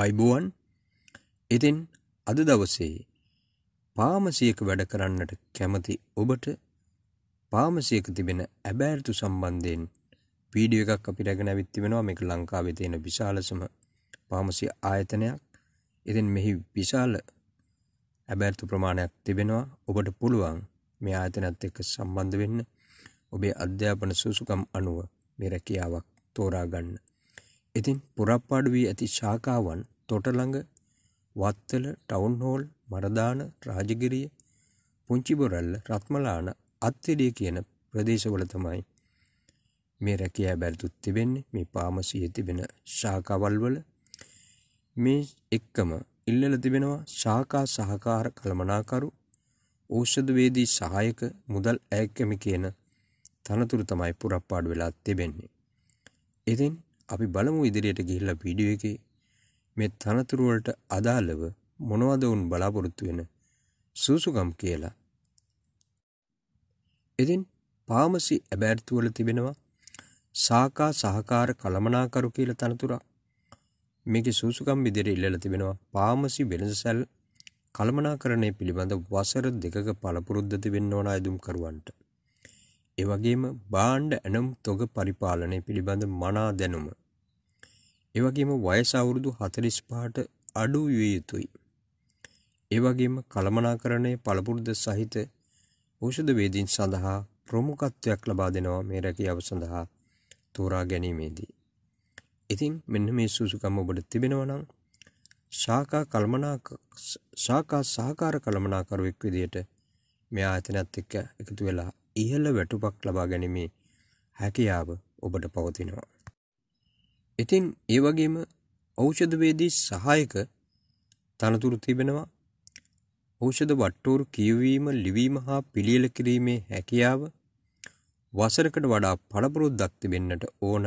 අයිබුවන් ඉතින් අද දවසේ පාමසියක වැඩ කරන්නට කැමති ඔබට පාමසියක තිබෙන ඇබෑර්තු සම්බන්ධයෙන් වීඩියෝ එකක් අපි රැගෙන ඇවිත් තිබෙනවා මේක ලංකාවේ තියෙන විශාලසම පාමසිය ආයතනයක්. ඉතින් මෙහි විශාල ඇබෑර්තු ප්‍රමාණයක් තිබෙනවා. ඔබට පුළුවන් මේ ආයතනයත් එක්ක සම්බන්ධ වෙන්න. ඔබේ අධ්‍යාපන සුසුකම් අනුව මේ රැකියාවක් තෝරා ගන්න. ඉතින් පුරප්පාඩු වී ඇති ශාඛාවන් තොටළඟ වත්තල ටවුන් හෝල් මරදාන රාජගිරිය පුංචි බොරැල්ල රත්මලාන අත්තිඩිය කියන ප්‍රදේශවල තමයි මේ රැකියා බැරිතුත් තිබෙන්නේ මේ පාමසියේ තිබෙන ශාඛාවල් වල මේ එක්කම ඉල්ලල තිබෙනවා ශාඛා සහකාර කළමනාකරු ඖෂධවේදී සහායක මුදල් ඇයකමි කියන තනතුරු තමයි පුරප්පාඩු වෙලා තිබෙන්නේ. ඉතින් අපි බලමු ඉදිරියට ගිහිල්ලා වීඩියෝ එකේ මේ තනතුරු වලට අදාළව මොනවද වුන් බලාපොරොත්තු වෙන සූසුකම් කියලා. ඉතින් පාමසි ඇබෑර්තු වල තිබෙනවා සාකා සහකාර කළමනාකරු කියලා තනතුරක්. මේකේ සූසුකම් විදිහට ඉල්ලලා තිබෙනවා පාමසි වෙළඳසැල් කළමනාකරණය පිළිබඳ වසර දෙකක පළපුරුද්ද තිබෙන්න ඕන අයදුම් කරුවන්ට. ඒ වගේම භාණ්ඩ ඇනම් තොග පරිපාලනය පිළිබඳ මනා දැනුම ඒ වගේම වයස අවුරුදු 45ට අඩු විය යුතුයි. ඒ වගේම කළමනාකරණයේ පළපුරුද සහිත ඖෂධ වේදීන් සඳහා ප්‍රමුඛත්වයක් ලබා දෙනවා මේ රැකියාව සඳහා තෝරා ගැනීමේදී. ඉතින් මෙන්න මේ සුසුකම ඔබට තිබෙනවා නම් ශාකා කල්මනා ශාකා සහකාර කළමනාකරුවෙක් විදියට මේ ආයතනයත් එක්ක එකතු වෙලා ඉහළ වැටුපක් ලබා ගැනීමේ හැකියාව ඔබට පවතිනවා. ඉතින් ඒ වගේම ඖෂධවේදී සහායක තනතුරු තිබෙනවා. ඖෂධ වට්ටෝරු කියවීම, ලිවීම හා පිළියෙල කිරීමේ හැකියාව වසරකට වඩා පළපුරුද්දක් තිබෙන්නට ඕන.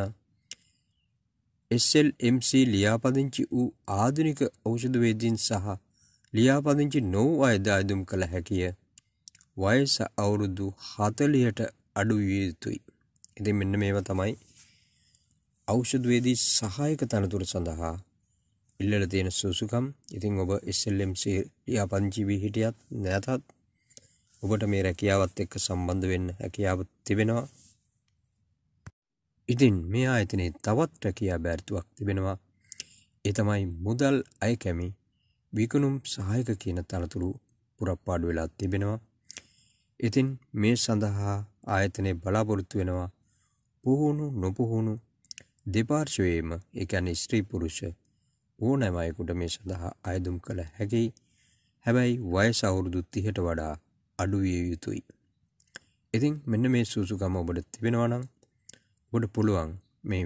SLMC ලියාපදිංචි වූ ආධුනික ඖෂධවේදීන් සහ ලියාපදිංචි නොවූ අය දායදුම් කළ හැකිය. වයස අවුරුදු 40ට අඩු විය යුතුයි. ඉතින් මෙන්න මේව තමයි ඖෂධවේදී සහායක තනතුර සඳහා ඉල්ලල තියෙන සුසුකම් ඉතින් ඔබ SLMC ලියාපදිංචිවී හිටියත් නැතත් ඔබට මේ රැකියාවත් එක්ක සම්බන්ධ වෙන්න හැකියාව තිබෙනවා ඉතින් මේ ආයතනයේ තවත් රැකියා බැරිතුවක් තිබෙනවා ඒ තමයි මුදල් අයකැමි විකුණුම් සහායක කියන තනතුරු පුරප්පාඩු වෙලා තිබෙනවා ඉතින් මේ සඳහා ආයතනය බලාපොරොත්තු වෙනවා පුහුණු නොපුහුණු දෙපාර්ශවයේම ඒ කියන්නේ ස්ත්‍රී පුරුෂ ඕනෑම අයෙකුට මේ සඳහා අයදුම් කළ හැකියි. හැබැයි වයස අවුරුදු 30ට වඩා අඩු විය යුතුයි. ඉතින් මෙන්න මේ සුසුකම ඔබට තිබෙනවා නම් ඔබට පුළුවන් මේ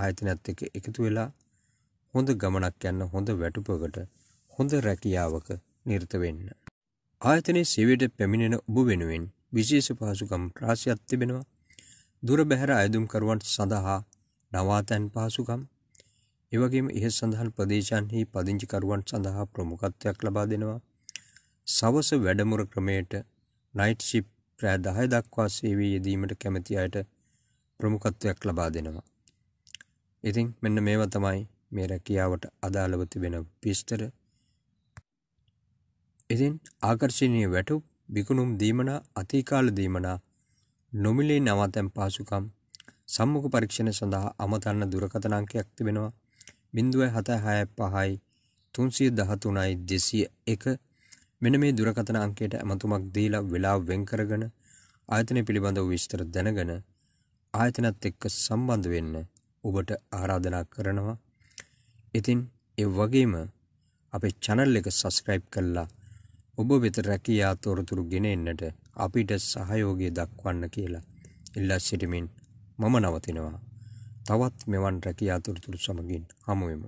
ආයතනත් එක්ක එකතු වෙලා හොඳ ගමනක් යන්න හොඳ වැටුපකට හොඳ රැකියාවක නිරත වෙන්න. ආයතනයේ සේවයට පැමිණෙන ඔබ වෙනුවෙන් විශේෂ පහසුකම් රාශියක් තිබෙනවා. දුර බැහැර අයදුම්කරුවන් සඳහා නවාතැන් පහසුකම් එවගේම ඉහ සඳහන් ප්‍රදේශන්හි පදිංචිකරුවන් සඳහා ප්‍රමුකත්වයක් ලබා දෙනවා සවස වැඩමුර ක්‍රමයට නයිට්ශිප් ප්‍රෑ දහය දක්වා සේවී යෙදීමට කැමති අයට ප්‍රමුකත්වයක් ලබා දෙනවා. ඉතින් මෙන්න මේව තමයි මේ රැකියාවට අදාළව තිබෙන පිස්තර. ඉතින් ආකර්ශනීය වැටුප් විකුණුම් දීමනා අතිකාල දීමනා නොමිලේ නවතැන් පාසුකම් සම්මුඛ පරීක්ෂණ සඳහා අමතන්න දුරකථන අංකයක් තිබෙනවා 0765යි 313යි 201 මෙන්න මේ දුරකථන අංකයට ඇමතුමක් දීලා වෙලාව වෙන් කරගෙන ආයතනය පිළිබඳව විස්තර දැනගෙන ආයතනත් එක්ක සම්බන්ධ වෙන්න ඔබට ආරාධනා කරනවා. ඉතින් ඒ වගේම අපේ channel එක subscribe කරලා ඔබ වෙත රැකියා තොරතුරු ගෙන එන්නට අපිට සහයෝගය දක්වන්න කියලා ඉල්ලා සිටිමින් මම නවතිනවා. තවත් මෙවන් රැකියා තොරතුරු සමගින් හමුවෙමු.